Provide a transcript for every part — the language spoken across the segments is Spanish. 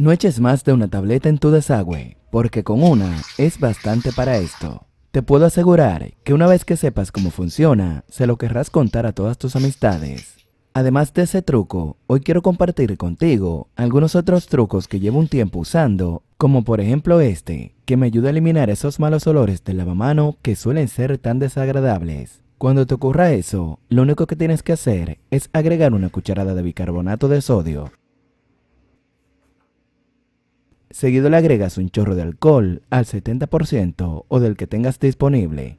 No eches más de una tableta en tu desagüe, porque con una es bastante para esto. Te puedo asegurar que una vez que sepas cómo funciona, se lo querrás contar a todas tus amistades. Además de ese truco, hoy quiero compartir contigo algunos otros trucos que llevo un tiempo usando, como por ejemplo este, que me ayuda a eliminar esos malos olores del lavamano que suelen ser tan desagradables. Cuando te ocurra eso, lo único que tienes que hacer es agregar una cucharada de bicarbonato de sodio Seguido le agregas un chorro de alcohol al 70% o del que tengas disponible.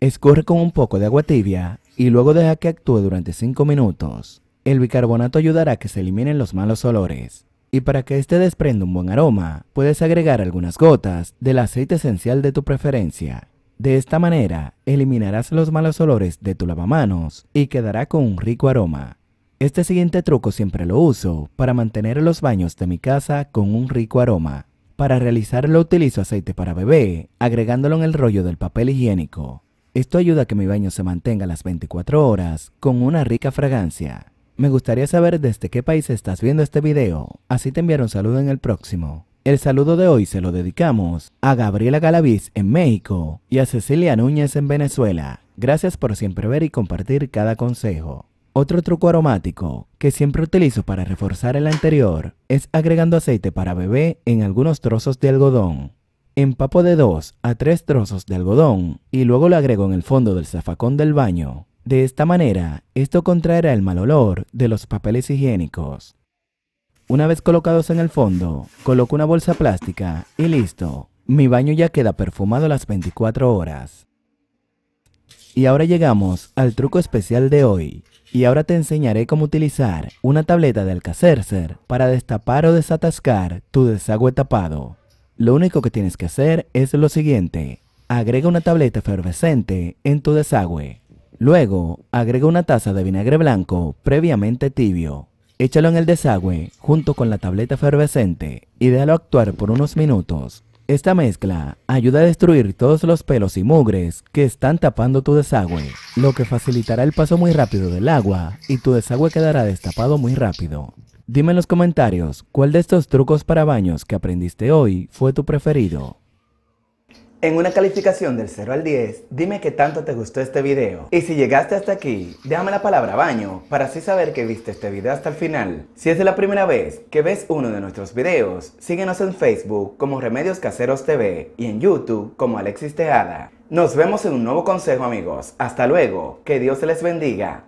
Escurre con un poco de agua tibia y luego deja que actúe durante 5 minutos. El bicarbonato ayudará a que se eliminen los malos olores. Y para que este desprenda un buen aroma, puedes agregar algunas gotas del aceite esencial de tu preferencia. De esta manera, eliminarás los malos olores de tu lavamanos y quedará con un rico aroma. Este siguiente truco siempre lo uso para mantener los baños de mi casa con un rico aroma. Para realizarlo utilizo aceite para bebé, agregándolo en el rollo del papel higiénico. Esto ayuda a que mi baño se mantenga las 24 horas con una rica fragancia. Me gustaría saber desde qué país estás viendo este video, así te enviaré un saludo en el próximo. El saludo de hoy se lo dedicamos a Gabriela Galaviz en México y a Cecilia Núñez en Venezuela. Gracias por siempre ver y compartir cada consejo. Otro truco aromático que siempre utilizo para reforzar el anterior es agregando aceite para bebé en algunos trozos de algodón. Empapo de 2 a 3 trozos de algodón y luego lo agrego en el fondo del zafacón del baño. De esta manera, esto contraerá el mal olor de los papeles higiénicos. Una vez colocados en el fondo, coloco una bolsa plástica y listo. Mi baño ya queda perfumado las 24 horas. Y ahora llegamos al truco especial de hoy. Y ahora te enseñaré cómo utilizar una tableta de Alcacercer para destapar o desatascar tu desagüe tapado. Lo único que tienes que hacer es lo siguiente. Agrega una tableta efervescente en tu desagüe. Luego, agrega una taza de vinagre blanco previamente tibio. Échalo en el desagüe junto con la tableta efervescente y déjalo actuar por unos minutos esta mezcla ayuda a destruir todos los pelos y mugres que están tapando tu desagüe, lo que facilitará el paso muy rápido del agua y tu desagüe quedará destapado muy rápido. Dime en los comentarios cuál de estos trucos para baños que aprendiste hoy fue tu preferido. En una calificación del 0 al 10, dime qué tanto te gustó este video. Y si llegaste hasta aquí, déjame la palabra baño para así saber que viste este video hasta el final. Si es la primera vez que ves uno de nuestros videos, síguenos en Facebook como Remedios Caseros TV y en YouTube como Alexis Tejada. Nos vemos en un nuevo consejo amigos. Hasta luego, que Dios les bendiga.